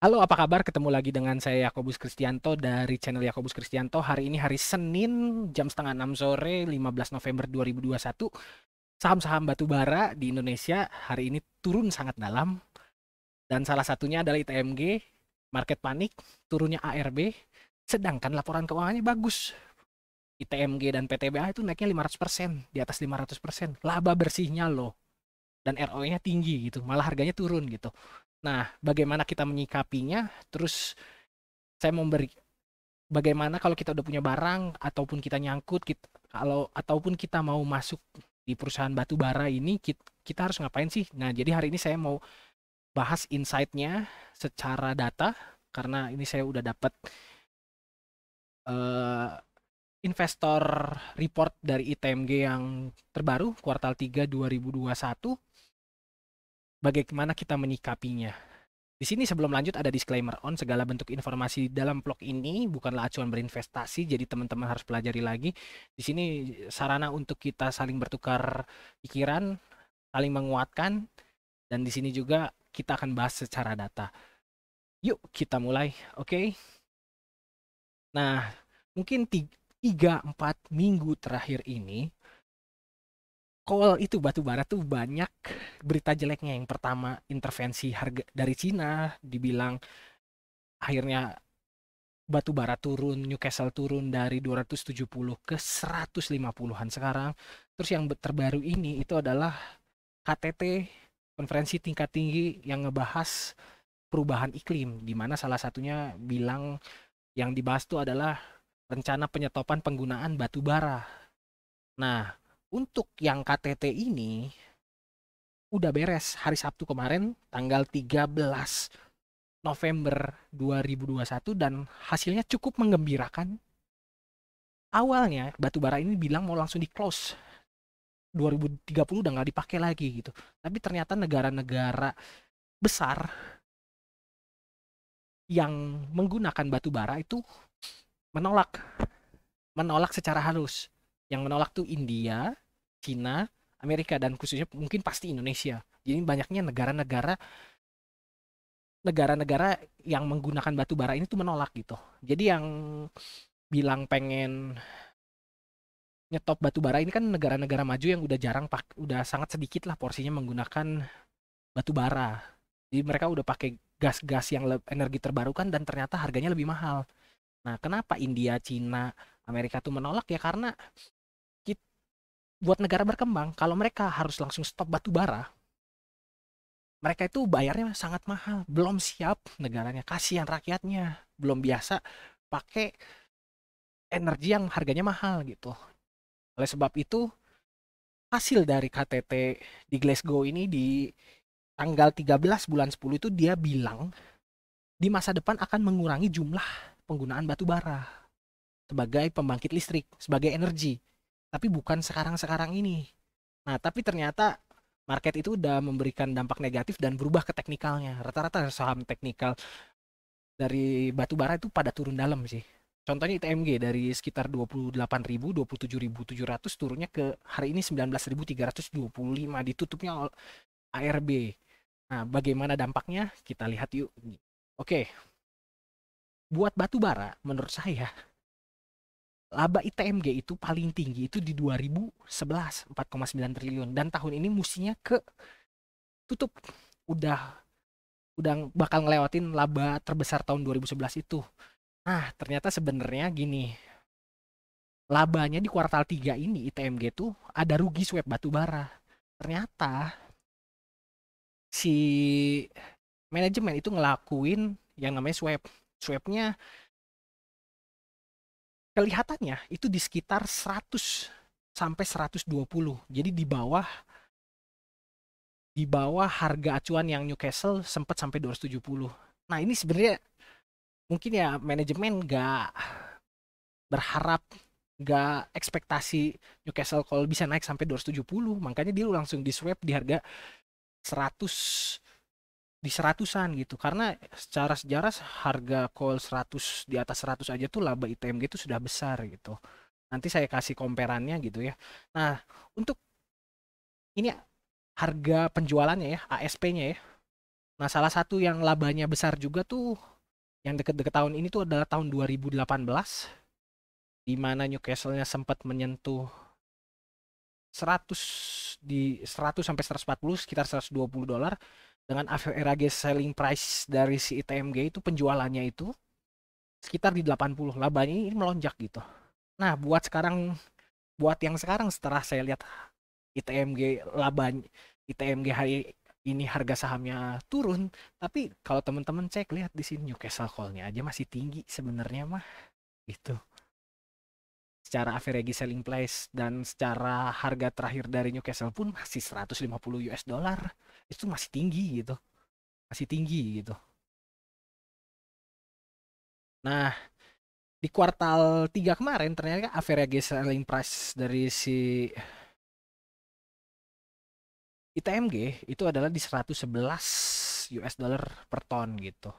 Halo, apa kabar? Ketemu lagi dengan saya Yakobus Kristianto dari channel Yakobus Kristianto. Hari ini hari Senin jam setengah 6 sore 15 November 2021. Saham-saham batubara di Indonesia hari ini turun sangat dalam. Dan salah satunya adalah ITMG, market panik, turunnya ARB, sedangkan laporan keuangannya bagus. ITMG dan PTBA itu naiknya 500%, di atas 500%. Laba bersihnya loh. Dan ROE-nya tinggi gitu, malah harganya turun gitu. Nah, bagaimana kita menyikapinya? Terus saya memberi bagaimana kalau kita udah punya barang ataupun kita nyangkut kita, kalau ataupun kita mau masuk di perusahaan batu bara ini kita, kita harus ngapain sih? Nah, jadi hari ini saya mau bahas insight-nya secara data karena ini saya udah dapat uh, eh, investor report dari ITMG yang terbaru kuartal 3 2021 bagaimana kita menyikapinya. Di sini sebelum lanjut ada disclaimer on segala bentuk informasi dalam vlog ini bukanlah acuan berinvestasi jadi teman-teman harus pelajari lagi. Di sini sarana untuk kita saling bertukar pikiran, saling menguatkan dan di sini juga kita akan bahas secara data. Yuk kita mulai, oke? Okay? Nah, mungkin 3 4 minggu terakhir ini coal itu batu bara tuh banyak berita jeleknya. Yang pertama intervensi harga dari Cina dibilang akhirnya batu bara turun, Newcastle turun dari 270 ke 150-an sekarang. Terus yang terbaru ini itu adalah KTT konferensi tingkat tinggi yang ngebahas perubahan iklim di mana salah satunya bilang yang dibahas itu adalah rencana penyetopan penggunaan batu bara. Nah, untuk yang KTT ini udah beres hari Sabtu kemarin tanggal 13 November 2021 dan hasilnya cukup mengembirakan. Awalnya Batubara ini bilang mau langsung di close 2030 udah nggak dipakai lagi gitu. Tapi ternyata negara-negara besar yang menggunakan batubara itu menolak menolak secara halus yang menolak tuh India, Cina, Amerika dan khususnya mungkin pasti Indonesia. Jadi banyaknya negara-negara negara-negara yang menggunakan batu bara ini tuh menolak gitu. Jadi yang bilang pengen nyetop batu bara ini kan negara-negara maju yang udah jarang pak udah sangat sedikit lah porsinya menggunakan batu bara. Jadi mereka udah pakai gas-gas yang energi terbarukan dan ternyata harganya lebih mahal. Nah, kenapa India, Cina, Amerika tuh menolak ya karena buat negara berkembang kalau mereka harus langsung stop batu bara mereka itu bayarnya sangat mahal belum siap negaranya kasihan rakyatnya belum biasa pakai energi yang harganya mahal gitu oleh sebab itu hasil dari KTT di Glasgow ini di tanggal 13 bulan 10 itu dia bilang di masa depan akan mengurangi jumlah penggunaan batu bara sebagai pembangkit listrik, sebagai energi tapi bukan sekarang-sekarang ini. Nah, tapi ternyata market itu udah memberikan dampak negatif dan berubah ke teknikalnya. Rata-rata saham teknikal dari batu bara itu pada turun dalam sih. Contohnya ITMG dari sekitar 28.000, 27.700 turunnya ke hari ini 19.325 ditutupnya ARB. Nah, bagaimana dampaknya? Kita lihat yuk. Oke. Buat batu bara menurut saya laba ITMG itu paling tinggi itu di 2011 4,9 triliun dan tahun ini musinya ke tutup udah udah bakal ngelewatin laba terbesar tahun 2011 itu. Nah, ternyata sebenarnya gini. Labanya di kuartal 3 ini ITMG itu ada rugi swab batu bara. Ternyata si manajemen itu ngelakuin yang namanya swab. Swabnya kelihatannya itu di sekitar 100 sampai 120. Jadi di bawah di bawah harga acuan yang Newcastle sempat sampai 270. Nah, ini sebenarnya mungkin ya manajemen gak berharap gak ekspektasi Newcastle kalau bisa naik sampai 270 makanya dia langsung di swap di harga 100 di seratusan gitu karena secara sejarah harga call 100 di atas 100 aja tuh laba ITMG itu sudah besar gitu nanti saya kasih komperannya gitu ya nah untuk ini harga penjualannya ya ASP-nya ya nah salah satu yang labanya besar juga tuh yang deket-deket tahun ini tuh adalah tahun 2018 di mana Newcastle-nya sempat menyentuh 100 di 100 sampai 140 sekitar 120 dolar dengan average selling price dari si ITMG itu penjualannya itu sekitar di 80 labanya ini melonjak gitu nah buat sekarang buat yang sekarang setelah saya lihat ITMG labanya ITMG hari ini harga sahamnya turun tapi kalau teman-teman cek lihat di sini Newcastle call-nya aja masih tinggi sebenarnya mah gitu secara average selling price dan secara harga terakhir dari Newcastle pun masih 150 US dollar itu masih tinggi gitu masih tinggi gitu nah di kuartal 3 kemarin ternyata average selling price dari si ITMG itu adalah di 111 US dollar per ton gitu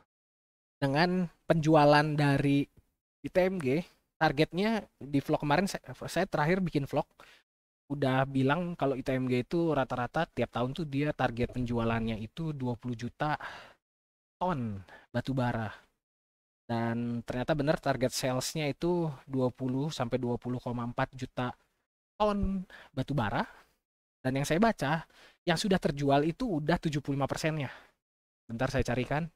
dengan penjualan dari ITMG targetnya di vlog kemarin saya, saya terakhir bikin vlog udah bilang kalau ITMG itu rata-rata tiap tahun tuh dia target penjualannya itu 20 juta ton batu bara. Dan ternyata benar target salesnya itu 20 sampai 20,4 juta ton batu bara. Dan yang saya baca, yang sudah terjual itu udah 75 persennya. Bentar saya carikan.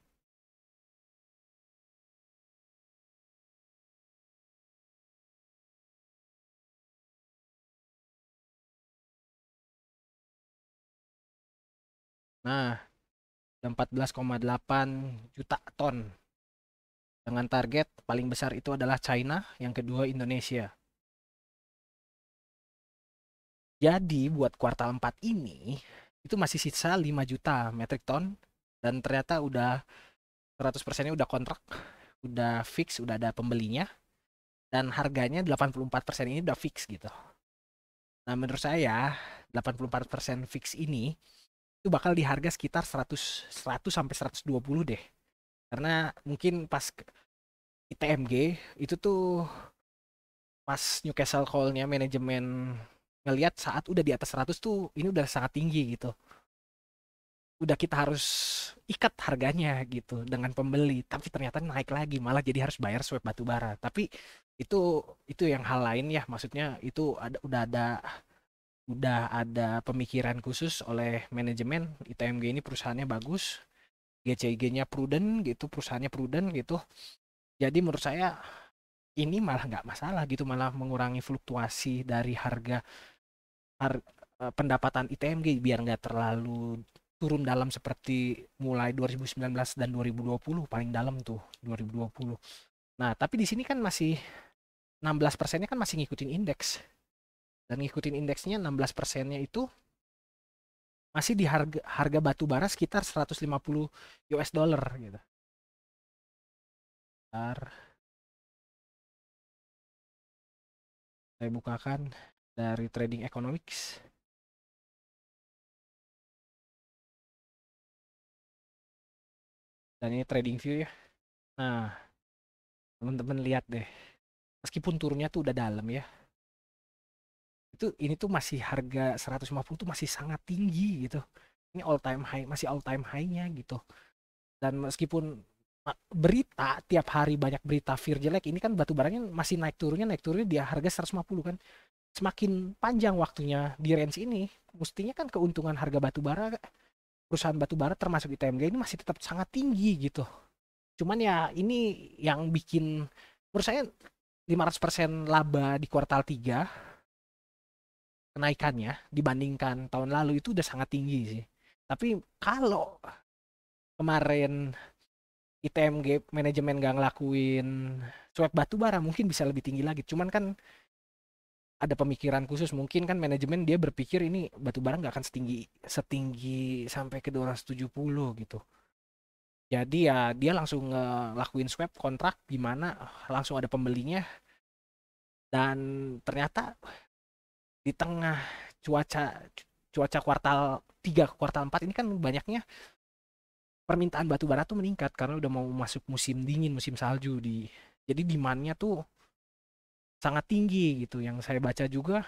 Nah, 14,8 juta ton. Dengan target paling besar itu adalah China, yang kedua Indonesia. Jadi buat kuartal 4 ini itu masih sisa 5 juta metric ton dan ternyata udah 100%-nya udah kontrak, udah fix, udah ada pembelinya dan harganya 84% ini udah fix gitu. Nah, menurut saya 84% fix ini itu bakal di harga sekitar 100 100 sampai 120 deh. Karena mungkin pas ITMG itu tuh pas Newcastle call-nya manajemen ngelihat saat udah di atas 100 tuh ini udah sangat tinggi gitu. Udah kita harus ikat harganya gitu dengan pembeli, tapi ternyata naik lagi malah jadi harus bayar swab batu bara. Tapi itu itu yang hal lain ya, maksudnya itu ada udah ada udah ada pemikiran khusus oleh manajemen ITMG ini perusahaannya bagus GCG-nya prudent gitu perusahaannya prudent gitu jadi menurut saya ini malah nggak masalah gitu malah mengurangi fluktuasi dari harga har, eh, pendapatan ITMG biar nggak terlalu turun dalam seperti mulai 2019 dan 2020 paling dalam tuh 2020 nah tapi di sini kan masih 16 persennya kan masih ngikutin indeks dan ngikutin indeksnya 16 persennya itu masih di harga harga batu bara sekitar 150 US dollar gitu. Bentar. saya bukakan dari trading economics. Dan ini trading view ya. Nah, teman-teman lihat deh. Meskipun turunnya tuh udah dalam ya itu ini tuh masih harga 150 tuh masih sangat tinggi gitu ini all time high masih all time high-nya gitu dan meskipun berita tiap hari banyak berita fear jelek ini kan batu barangnya masih naik turunnya naik turunnya dia harga 150 kan semakin panjang waktunya di range ini mestinya kan keuntungan harga batu bara perusahaan batu bara termasuk ITMG ini masih tetap sangat tinggi gitu cuman ya ini yang bikin menurut saya 500% laba di kuartal 3 kenaikannya dibandingkan tahun lalu itu udah sangat tinggi sih. Tapi kalau kemarin ITMG manajemen gak ngelakuin swap batu bara mungkin bisa lebih tinggi lagi. Cuman kan ada pemikiran khusus mungkin kan manajemen dia berpikir ini batu bara nggak akan setinggi setinggi sampai ke 270 gitu. Jadi ya dia langsung ngelakuin swap kontrak di mana langsung ada pembelinya dan ternyata di tengah cuaca cuaca kuartal 3 ke kuartal 4 ini kan banyaknya permintaan batu bara tuh meningkat karena udah mau masuk musim dingin, musim salju di jadi demand-nya tuh sangat tinggi gitu. Yang saya baca juga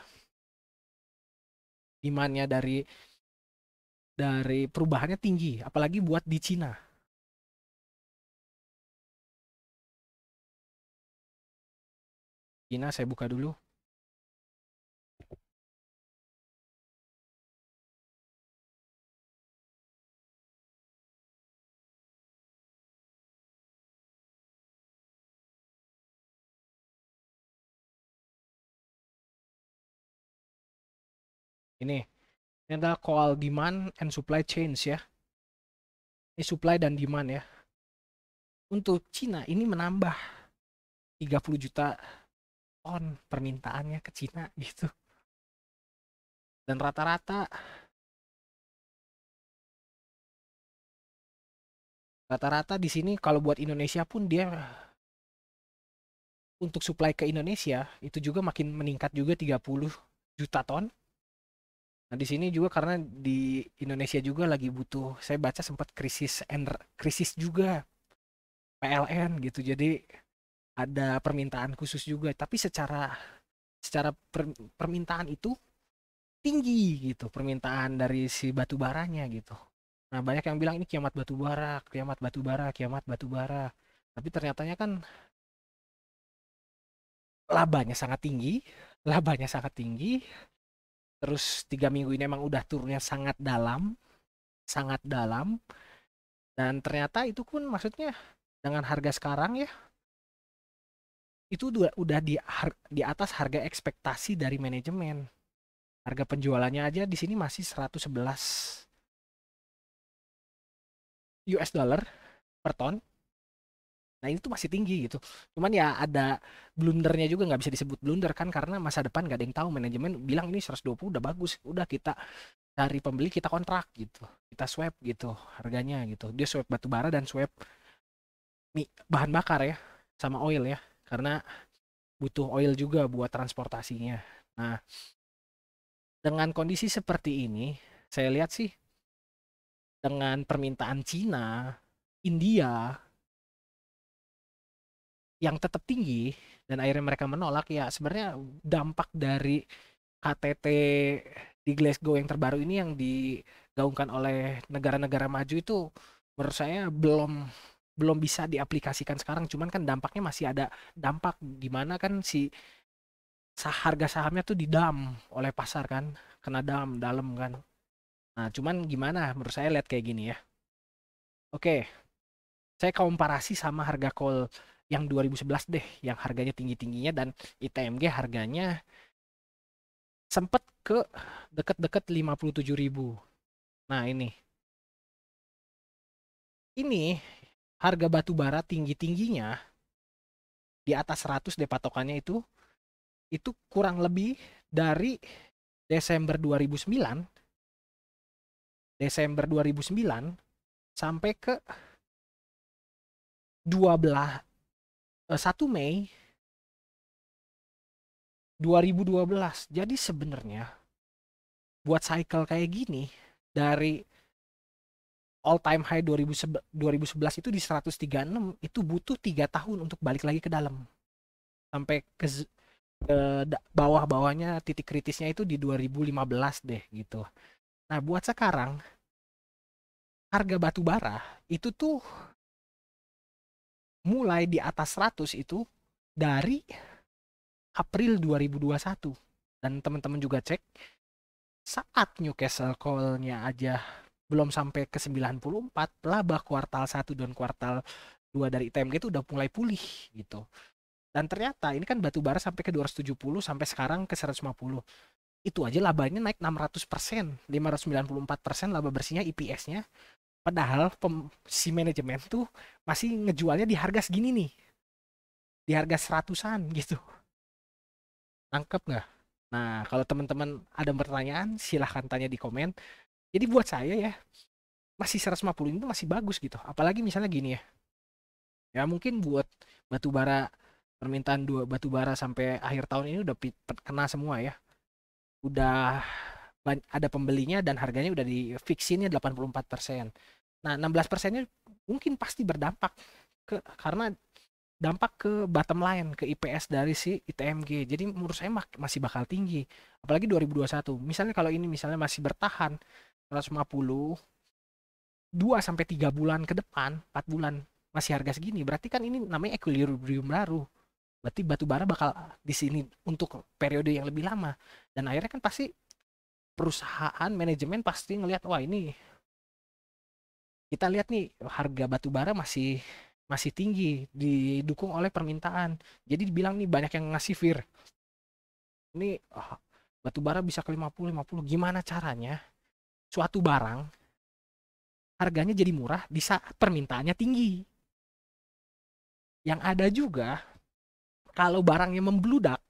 demand-nya dari dari perubahannya tinggi, apalagi buat di Cina. Cina saya buka dulu. ini ini adalah soal demand and supply chains ya ini supply dan demand ya untuk Cina ini menambah 30 juta ton permintaannya ke Cina gitu dan rata-rata rata-rata di sini kalau buat Indonesia pun dia untuk supply ke Indonesia itu juga makin meningkat juga 30 juta ton Nah, di sini juga karena di Indonesia juga lagi butuh, saya baca sempat krisis ener, krisis juga PLN gitu. Jadi ada permintaan khusus juga, tapi secara secara per, permintaan itu tinggi gitu, permintaan dari si batu baranya gitu. Nah, banyak yang bilang ini kiamat batu bara, kiamat batu bara, kiamat batu bara. Tapi ternyatanya kan labanya sangat tinggi, labanya sangat tinggi, terus tiga minggu ini emang udah turunnya sangat dalam sangat dalam dan ternyata itu pun maksudnya dengan harga sekarang ya itu udah, di di atas harga ekspektasi dari manajemen harga penjualannya aja di sini masih 111 US dollar per ton Nah ini tuh masih tinggi gitu. Cuman ya ada blundernya juga nggak bisa disebut blunder kan karena masa depan nggak ada yang tahu manajemen bilang ini 120 udah bagus, udah kita cari pembeli kita kontrak gitu, kita swap gitu harganya gitu. Dia swap batu bara dan swap bahan bakar ya sama oil ya karena butuh oil juga buat transportasinya. Nah dengan kondisi seperti ini saya lihat sih dengan permintaan Cina, India, yang tetap tinggi dan akhirnya mereka menolak ya sebenarnya dampak dari KTT di Glasgow yang terbaru ini yang digaungkan oleh negara-negara maju itu menurut saya belum belum bisa diaplikasikan sekarang cuman kan dampaknya masih ada dampak di mana kan si harga sahamnya tuh didam oleh pasar kan kena dam dalam kan nah cuman gimana menurut saya lihat kayak gini ya oke saya komparasi sama harga call yang 2011 deh yang harganya tinggi-tingginya dan ITMG harganya sempat ke deket-deket 57.000. Nah, ini. Ini harga batu bara tinggi-tingginya di atas 100 deh patokannya itu itu kurang lebih dari Desember 2009 Desember 2009 sampai ke 12 1 eh, Mei 2012. Jadi sebenarnya buat cycle kayak gini dari all time high 2011 itu di 136 itu butuh 3 tahun untuk balik lagi ke dalam sampai ke, ke bawah-bawahnya titik kritisnya itu di 2015 deh gitu. Nah, buat sekarang harga batu bara itu tuh mulai di atas 100 itu dari April 2021 dan teman-teman juga cek saat Newcastle call-nya aja belum sampai ke 94 laba kuartal 1 dan kuartal 2 dari ITMG itu udah mulai pulih gitu dan ternyata ini kan batu bara sampai ke 270 sampai sekarang ke 150 itu aja labanya naik 600 594 laba bersihnya eps nya Padahal pem, si manajemen tuh masih ngejualnya di harga segini nih. Di harga seratusan gitu. Nangkep nggak? Nah, kalau teman-teman ada pertanyaan, silahkan tanya di komen. Jadi buat saya ya, masih 150 itu masih bagus gitu. Apalagi misalnya gini ya. Ya mungkin buat batu bara permintaan dua batu bara sampai akhir tahun ini udah kena semua ya. Udah ada pembelinya dan harganya udah di fixinnya 84%. Nah, 16 persennya mungkin pasti berdampak ke karena dampak ke bottom line ke IPS dari si ITMG. Jadi menurut saya masih bakal tinggi, apalagi 2021. Misalnya kalau ini misalnya masih bertahan 150 2 sampai 3 bulan ke depan, 4 bulan masih harga segini, berarti kan ini namanya equilibrium baru. Berarti batu bara bakal di sini untuk periode yang lebih lama. Dan akhirnya kan pasti perusahaan manajemen pasti ngelihat wah ini kita lihat nih harga batu bara masih masih tinggi didukung oleh permintaan jadi dibilang nih banyak yang ngasih fear ini oh, batu bara bisa ke 50 50 gimana caranya suatu barang harganya jadi murah di saat permintaannya tinggi yang ada juga kalau barangnya membludak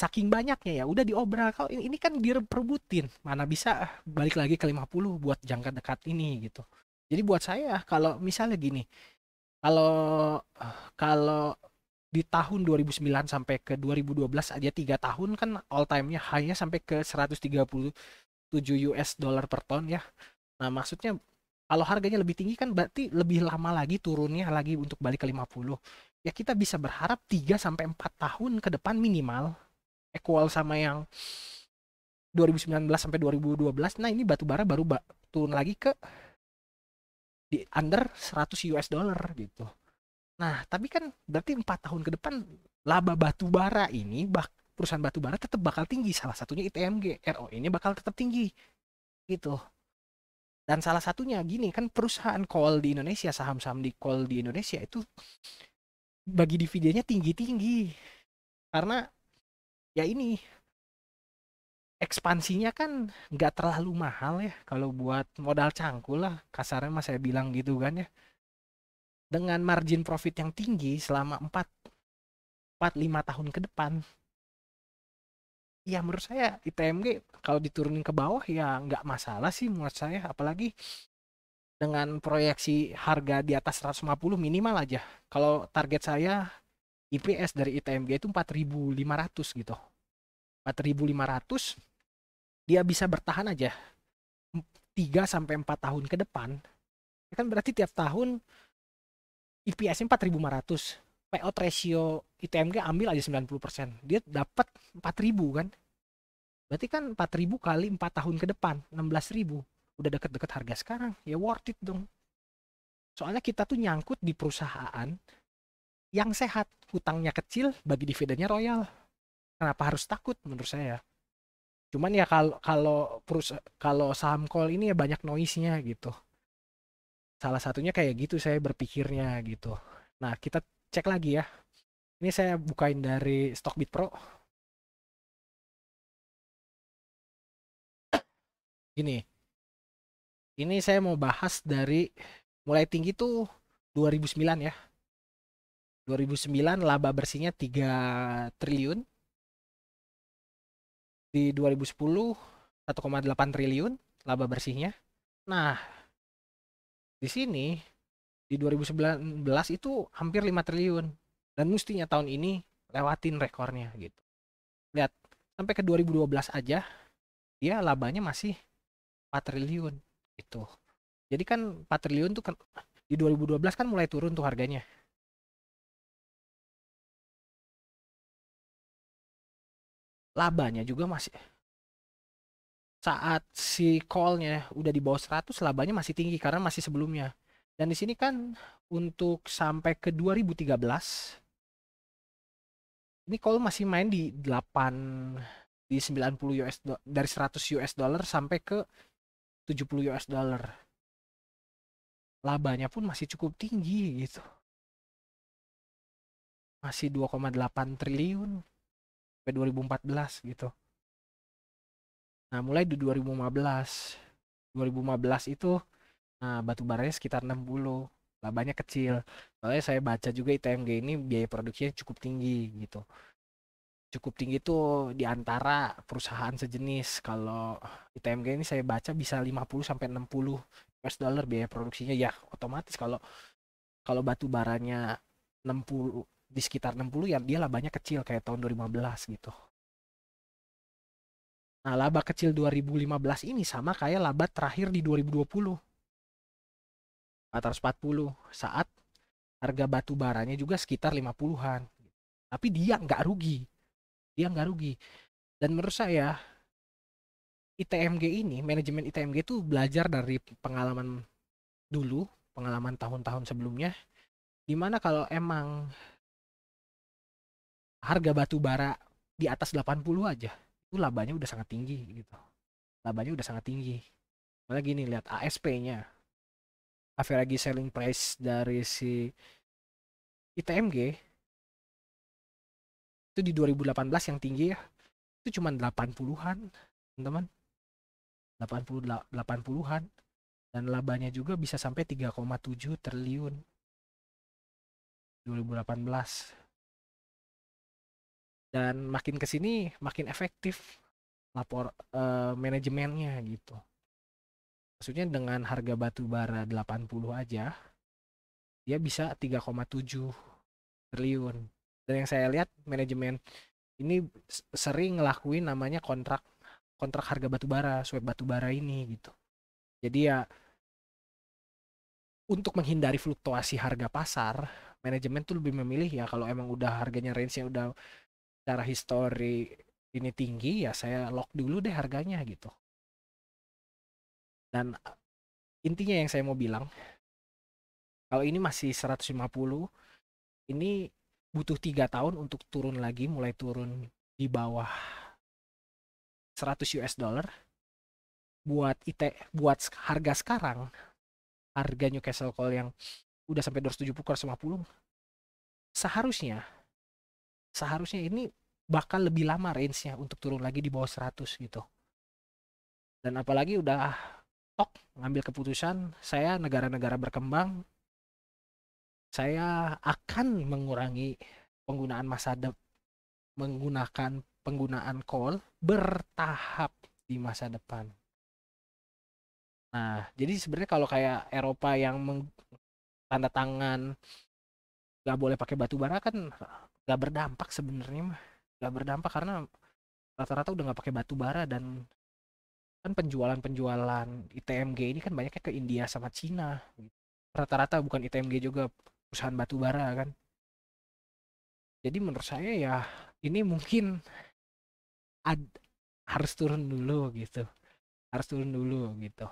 saking banyaknya ya udah diobral kalau ini, ini kan direbutin mana bisa ah, balik lagi ke 50 buat jangka dekat ini gitu jadi buat saya kalau misalnya gini kalau ah, kalau di tahun 2009 sampai ke 2012 aja tiga tahun kan all time-nya hanya sampai ke 137 US dollar per ton ya. Nah, maksudnya kalau harganya lebih tinggi kan berarti lebih lama lagi turunnya lagi untuk balik ke 50. Ya kita bisa berharap 3 sampai 4 tahun ke depan minimal equal sama yang 2019 sampai 2012 nah ini batu bara baru ba turun lagi ke di under 100 US dollar gitu nah tapi kan berarti empat tahun ke depan laba batu bara ini bak perusahaan batu bara tetap bakal tinggi salah satunya ITMG RO ini bakal tetap tinggi gitu dan salah satunya gini kan perusahaan coal di Indonesia saham-saham di coal di Indonesia itu bagi dividennya tinggi-tinggi karena ya ini ekspansinya kan nggak terlalu mahal ya kalau buat modal cangkul lah kasarnya mas saya bilang gitu kan ya dengan margin profit yang tinggi selama 4 4 5 tahun ke depan ya menurut saya ITMG kalau diturunin ke bawah ya nggak masalah sih menurut saya apalagi dengan proyeksi harga di atas 150 minimal aja kalau target saya IPS dari ITMG itu 4500 gitu 4500 dia bisa bertahan aja 3 sampai 4 tahun ke depan ya kan berarti tiap tahun IPS-nya 4500 payout ratio ITMG ambil aja 90% dia dapat 4000 kan berarti kan 4000 kali 4 tahun ke depan 16000 udah deket-deket harga sekarang ya worth it dong soalnya kita tuh nyangkut di perusahaan yang sehat hutangnya kecil bagi dividennya royal kenapa harus takut menurut saya cuman ya kalau kalau perus kalau saham call ini ya banyak noise-nya gitu salah satunya kayak gitu saya berpikirnya gitu nah kita cek lagi ya ini saya bukain dari Stockbit Pro gini ini saya mau bahas dari mulai tinggi tuh 2009 ya 2009 laba bersihnya 3 triliun. Di 2010 1,8 triliun laba bersihnya. Nah, di sini di 2019 itu hampir 5 triliun dan mestinya tahun ini lewatin rekornya gitu. Lihat, sampai ke 2012 aja dia labanya masih 4 triliun itu Jadi kan 4 triliun tuh kan di 2012 kan mulai turun tuh harganya. labanya juga masih saat si callnya udah di bawah 100 labanya masih tinggi karena masih sebelumnya dan di sini kan untuk sampai ke 2013 ini call masih main di 8 di 90 US dari 100 US dollar sampai ke 70 US dollar labanya pun masih cukup tinggi gitu masih 2,8 triliun sampai 2014 gitu nah mulai di 2015 2015 itu nah batu baranya sekitar 60 labanya kecil soalnya saya baca juga ITMG ini biaya produksinya cukup tinggi gitu cukup tinggi itu di antara perusahaan sejenis. Kalau ITMG ini saya baca bisa 50 sampai 60 US dollar biaya produksinya ya otomatis kalau kalau batu baranya 60 di sekitar 60 ya dia labanya kecil kayak tahun 2015 gitu. Nah, laba kecil 2015 ini sama kayak laba terakhir di 2020. 440 saat harga batu baranya juga sekitar 50-an. Tapi dia nggak rugi. Dia nggak rugi. Dan menurut saya ITMG ini, manajemen ITMG itu belajar dari pengalaman dulu, pengalaman tahun-tahun sebelumnya. Dimana kalau emang harga batu bara di atas 80 aja itu labanya udah sangat tinggi gitu labanya udah sangat tinggi malah gini lihat ASP-nya average selling price dari si ITMG itu di 2018 yang tinggi ya itu cuma 80-an teman-teman 80 an teman teman 80 an dan labanya juga bisa sampai 3,7 triliun 2018 dan makin kesini makin efektif lapor uh, manajemennya gitu maksudnya dengan harga batu bara 80 aja dia bisa 3,7 triliun dan yang saya lihat manajemen ini sering ngelakuin namanya kontrak kontrak harga batu bara swap batu bara ini gitu jadi ya untuk menghindari fluktuasi harga pasar manajemen tuh lebih memilih ya kalau emang udah harganya range-nya udah secara histori ini tinggi ya saya lock dulu deh harganya gitu dan eh, intinya yang saya mau bilang kalau ini masih 150 ini butuh tiga tahun untuk turun lagi mulai turun di bawah 100 US dollar buat IT buat harga sekarang harga Newcastle Call yang udah sampai 270 ke 150 seharusnya seharusnya ini bakal lebih lama range-nya untuk turun lagi di bawah 100 gitu. Dan apalagi udah ah, tok ngambil keputusan saya negara-negara berkembang saya akan mengurangi penggunaan masa depan menggunakan penggunaan coal bertahap di masa depan. Nah, jadi sebenarnya kalau kayak Eropa yang meng, tanda tangan nggak boleh pakai batu bara kan gak berdampak sebenarnya mah nggak berdampak karena rata-rata udah gak pakai batu bara dan kan penjualan-penjualan ITMG ini kan banyaknya ke India sama Cina rata-rata bukan ITMG juga perusahaan batu bara kan jadi menurut saya ya ini mungkin ad, harus turun dulu gitu harus turun dulu gitu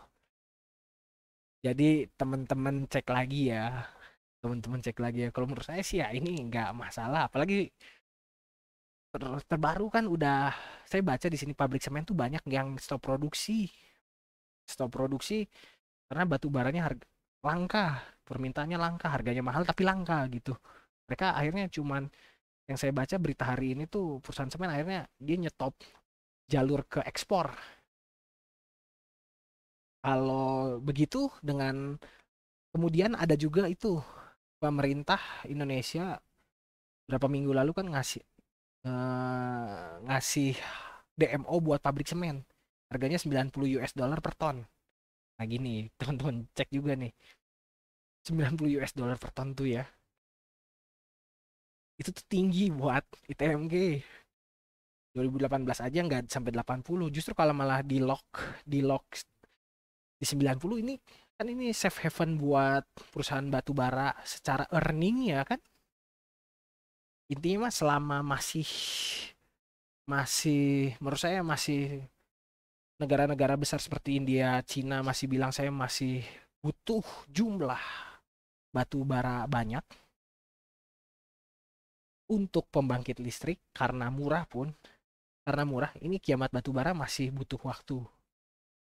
jadi teman-teman cek lagi ya teman-teman cek lagi ya kalau menurut saya sih ya ini nggak masalah apalagi ter terbaru kan udah saya baca di sini pabrik semen tuh banyak yang stop produksi stop produksi karena batu baranya harga langka permintaannya langka harganya mahal tapi langka gitu mereka akhirnya cuman yang saya baca berita hari ini tuh perusahaan semen akhirnya dia nyetop jalur ke ekspor kalau begitu dengan kemudian ada juga itu pemerintah Indonesia berapa minggu lalu kan ngasih uh, ngasih DMO buat pabrik semen. Harganya 90 US dollar per ton. Nah gini, teman-teman cek juga nih. 90 US dollar per ton tuh ya. Itu tuh tinggi buat ITMG. 2018 aja nggak sampai 80. Justru kalau malah di lock, di lock di 90 ini kan ini safe haven buat perusahaan batu bara secara earning ya kan intinya mah selama masih masih menurut saya masih negara-negara besar seperti India, Cina masih bilang saya masih butuh jumlah batu bara banyak untuk pembangkit listrik karena murah pun karena murah ini kiamat batu bara masih butuh waktu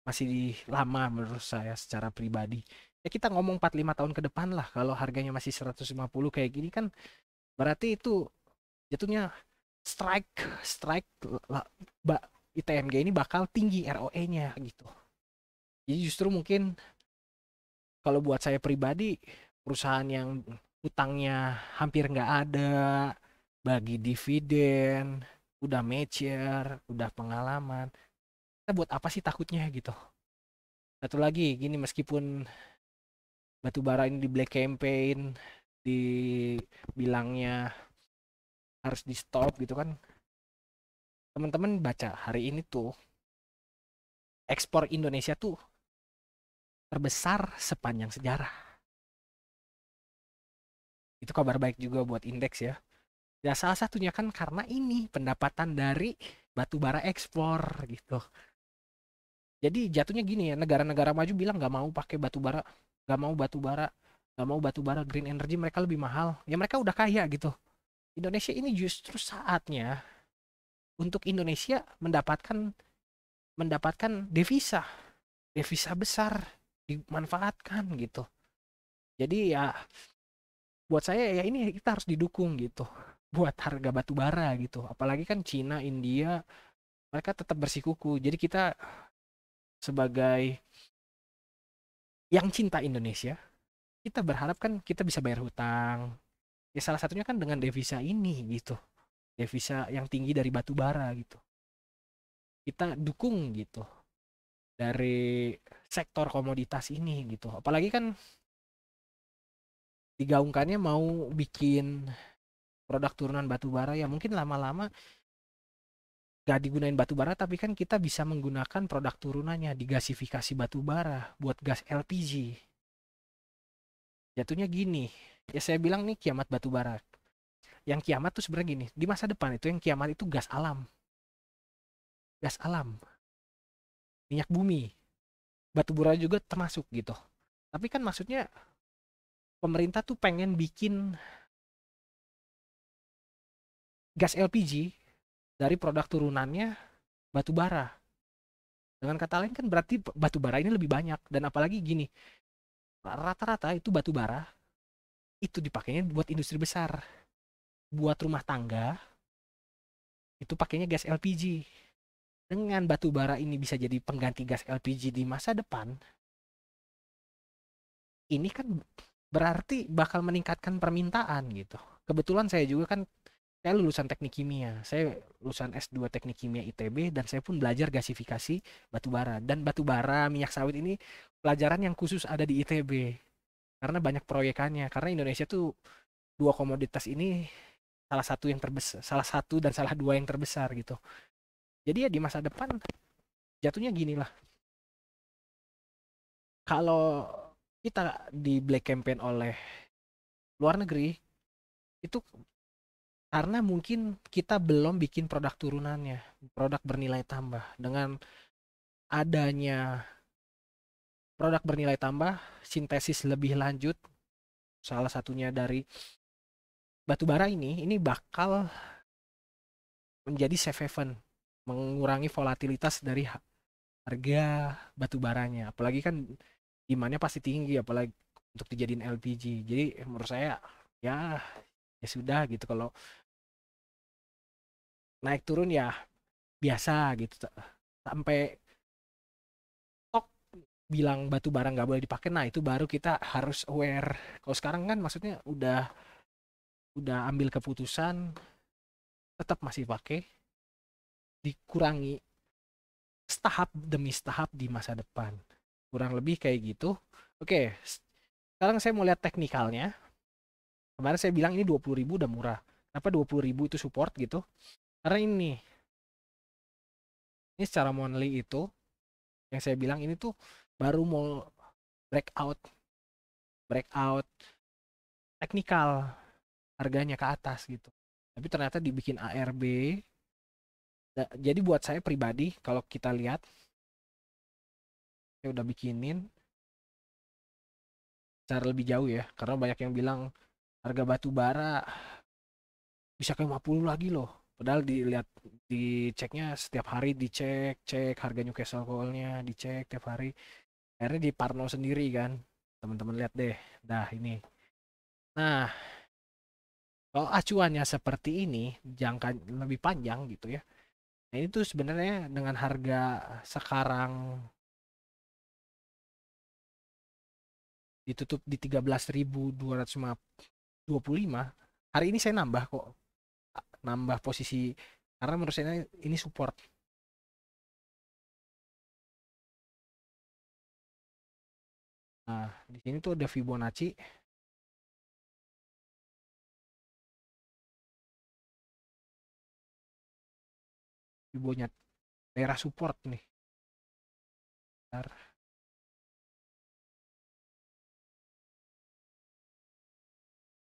masih di lama menurut saya secara pribadi ya kita ngomong 45 tahun ke depan lah kalau harganya masih 150 kayak gini kan berarti itu jatuhnya strike strike mbak ITMG ini bakal tinggi ROE-nya gitu. Jadi justru mungkin kalau buat saya pribadi perusahaan yang utangnya hampir nggak ada, bagi dividen, udah mature, udah pengalaman, kita buat apa sih takutnya gitu satu lagi gini meskipun batu bara ini di black campaign dibilangnya harus di stop gitu kan teman-teman baca hari ini tuh ekspor Indonesia tuh terbesar sepanjang sejarah itu kabar baik juga buat indeks ya ya salah satunya kan karena ini pendapatan dari batu bara ekspor gitu jadi jatuhnya gini ya, negara-negara maju bilang nggak mau pakai batu bara, nggak mau batu bara, nggak mau batu bara green energy mereka lebih mahal. Ya mereka udah kaya gitu. Indonesia ini justru saatnya untuk Indonesia mendapatkan mendapatkan devisa, devisa besar dimanfaatkan gitu. Jadi ya buat saya ya ini kita harus didukung gitu buat harga batu bara gitu. Apalagi kan Cina, India mereka tetap bersikuku. Jadi kita sebagai yang cinta Indonesia, kita berharap kan kita bisa bayar hutang. Ya salah satunya kan dengan devisa ini gitu. Devisa yang tinggi dari batu bara gitu. Kita dukung gitu dari sektor komoditas ini gitu. Apalagi kan digaungkannya mau bikin produk turunan batu bara ya mungkin lama-lama nggak digunain batu bara tapi kan kita bisa menggunakan produk turunannya digasifikasi batu bara buat gas LPG jatuhnya gini ya saya bilang nih kiamat batu bara yang kiamat tuh sebenarnya gini di masa depan itu yang kiamat itu gas alam gas alam minyak bumi batu bara juga termasuk gitu tapi kan maksudnya pemerintah tuh pengen bikin gas LPG dari produk turunannya batu bara. Dengan kata lain kan berarti batu bara ini lebih banyak dan apalagi gini. Rata-rata itu batu bara itu dipakainya buat industri besar. Buat rumah tangga itu pakainya gas LPG. Dengan batu bara ini bisa jadi pengganti gas LPG di masa depan. Ini kan berarti bakal meningkatkan permintaan gitu. Kebetulan saya juga kan saya lulusan teknik kimia, saya lulusan S2 teknik kimia ITB dan saya pun belajar gasifikasi batu bara dan batu bara minyak sawit ini pelajaran yang khusus ada di ITB karena banyak proyekannya karena Indonesia tuh dua komoditas ini salah satu yang terbesar salah satu dan salah dua yang terbesar gitu jadi ya di masa depan jatuhnya gini lah kalau kita di black campaign oleh luar negeri itu karena mungkin kita belum bikin produk turunannya, produk bernilai tambah. Dengan adanya produk bernilai tambah, sintesis lebih lanjut, salah satunya dari batu bara ini, ini bakal menjadi safe haven, mengurangi volatilitas dari harga batu baranya. Apalagi kan demandnya pasti tinggi, apalagi untuk dijadiin LPG. Jadi menurut saya ya ya sudah gitu kalau naik turun ya biasa gitu sampai tok bilang batu barang nggak boleh dipakai nah itu baru kita harus aware kalau sekarang kan maksudnya udah udah ambil keputusan tetap masih pakai dikurangi setahap demi setahap di masa depan kurang lebih kayak gitu oke sekarang saya mau lihat teknikalnya kemarin saya bilang ini ribu udah murah kenapa ribu itu support gitu karena ini ini secara monthly itu yang saya bilang ini tuh baru mau breakout breakout teknikal harganya ke atas gitu tapi ternyata dibikin ARB jadi buat saya pribadi kalau kita lihat saya udah bikinin cara lebih jauh ya karena banyak yang bilang harga batu bara bisa ke 50 lagi loh padahal dilihat diceknya setiap hari dicek cek harga Newcastle coalnya dicek tiap hari akhirnya di Parno sendiri kan teman-teman lihat deh dah ini nah kalau acuannya seperti ini jangka lebih panjang gitu ya nah ini tuh sebenarnya dengan harga sekarang ditutup di 13.250 25 hari ini saya nambah kok nambah posisi karena menurut saya ini support nah di sini tuh ada Fibonacci Fibonacci daerah support nih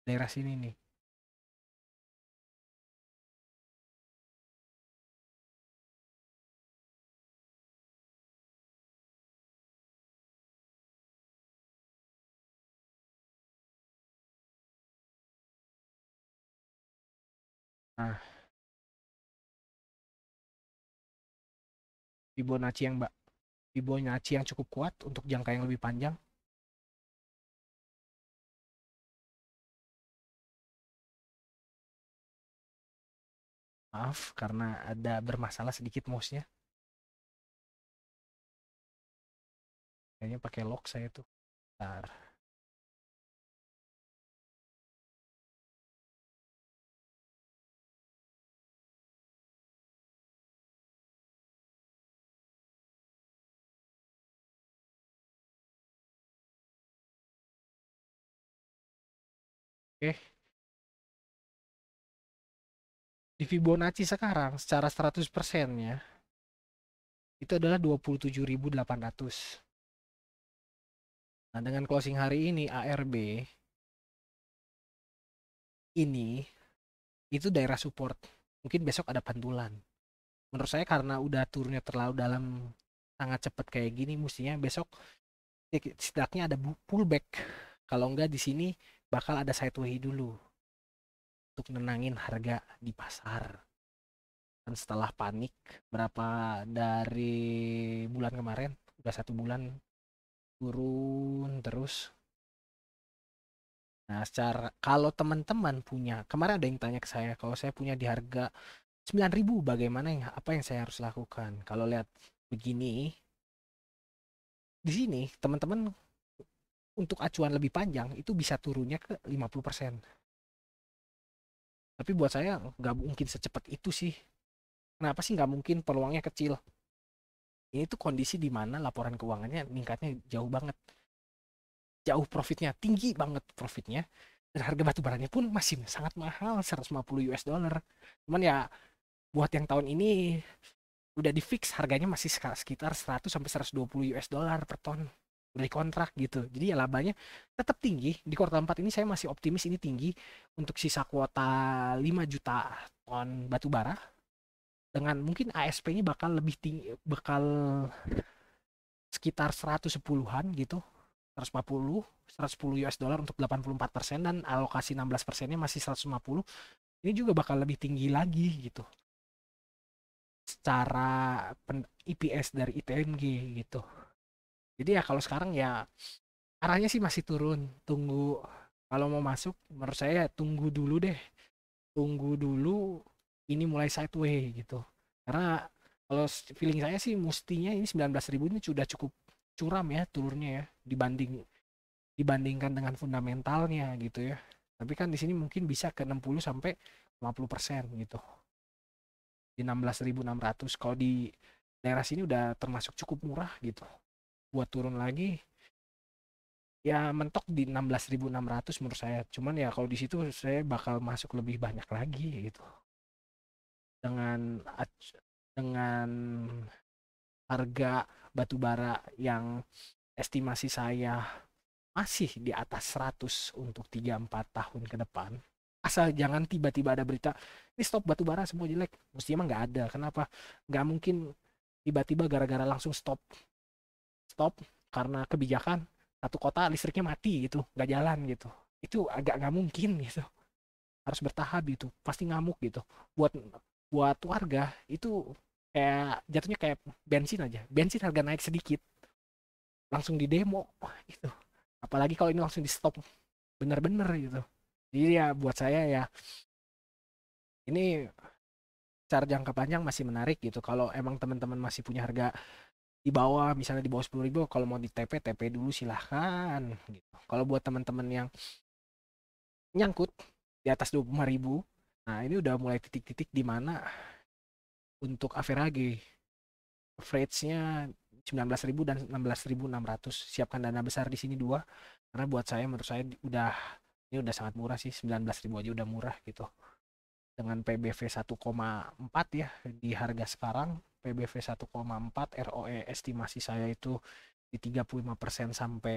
daerah sini nih. Nah. Fibonacci yang Mbak Fibonacci yang cukup kuat untuk jangka yang lebih panjang Maaf karena ada bermasalah sedikit mouse-nya. Kayaknya pakai lock saya tuh. Bentar. Oke. Okay. di Fibonacci sekarang secara 100% ya itu adalah 27.800 nah dengan closing hari ini ARB ini itu daerah support mungkin besok ada pantulan menurut saya karena udah turunnya terlalu dalam sangat cepat kayak gini mestinya besok setidaknya ada pullback kalau enggak di sini bakal ada sideways dulu untuk nenangin harga di pasar. Dan setelah panik berapa dari bulan kemarin udah satu bulan turun terus. Nah, secara kalau teman-teman punya, kemarin ada yang tanya ke saya kalau saya punya di harga 9000 bagaimana yang apa yang saya harus lakukan? Kalau lihat begini di sini teman-teman untuk acuan lebih panjang itu bisa turunnya ke 50% tapi buat saya nggak mungkin secepat itu sih kenapa sih nggak mungkin peluangnya kecil ini tuh kondisi di mana laporan keuangannya meningkatnya jauh banget jauh profitnya tinggi banget profitnya dan harga batu baranya pun masih sangat mahal 150 US dollar cuman ya buat yang tahun ini udah di fix harganya masih sekitar 100 sampai 120 US dollar per ton beli kontrak gitu. Jadi ya labanya tetap tinggi. Di kuartal 4 ini saya masih optimis ini tinggi untuk sisa kuota 5 juta ton batu bara dengan mungkin ASP-nya bakal lebih tinggi bakal sekitar 110-an gitu. 140, 110 US dollar untuk 84% dan alokasi 16%-nya masih 150. Ini juga bakal lebih tinggi lagi gitu. Secara EPS dari ITMG gitu jadi ya kalau sekarang ya arahnya sih masih turun tunggu kalau mau masuk menurut saya ya tunggu dulu deh tunggu dulu ini mulai sideways gitu karena kalau feeling saya sih mustinya ini 19.000 ini sudah cukup curam ya turunnya ya dibanding dibandingkan dengan fundamentalnya gitu ya tapi kan di sini mungkin bisa ke 60 sampai 50% gitu di 16.600 kalau di daerah sini udah termasuk cukup murah gitu buat turun lagi ya mentok di 16.600 menurut saya cuman ya kalau di situ saya bakal masuk lebih banyak lagi gitu dengan dengan harga batu bara yang estimasi saya masih di atas 100 untuk 3-4 tahun ke depan asal jangan tiba-tiba ada berita ini stop batu bara semua jelek mestinya emang nggak ada kenapa nggak mungkin tiba-tiba gara-gara langsung stop stop karena kebijakan satu kota listriknya mati gitu nggak jalan gitu itu agak nggak mungkin gitu harus bertahap gitu pasti ngamuk gitu buat buat warga itu kayak jatuhnya kayak bensin aja bensin harga naik sedikit langsung di demo itu apalagi kalau ini langsung di stop bener-bener gitu jadi ya buat saya ya ini cara jangka panjang masih menarik gitu kalau emang teman-teman masih punya harga di bawah misalnya di bawah sepuluh ribu kalau mau di TP TP dulu silahkan gitu kalau buat teman-teman yang nyangkut di atas dua puluh ribu nah ini udah mulai titik-titik di mana untuk average average-nya ribu dan enam enam belas ribu ratus siapkan dana besar di sini dua karena buat saya menurut saya udah ini udah sangat murah sih sembilan belas ribu aja udah murah gitu dengan PBV 1,4 ya di harga sekarang PBV 1,4 ROE estimasi saya itu di 35% sampai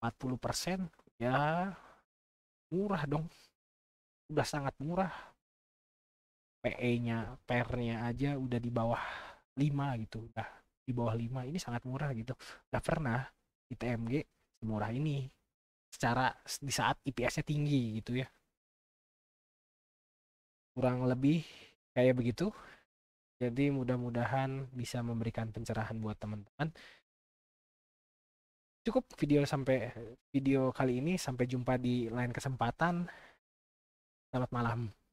40% ya murah dong udah sangat murah PE-nya e nya aja udah di bawah 5 gitu udah di bawah 5 ini sangat murah gitu udah pernah di TMG semurah ini secara di saat IPS-nya tinggi gitu ya kurang lebih kayak begitu jadi mudah-mudahan bisa memberikan pencerahan buat teman-teman cukup video sampai video kali ini sampai jumpa di lain kesempatan selamat malam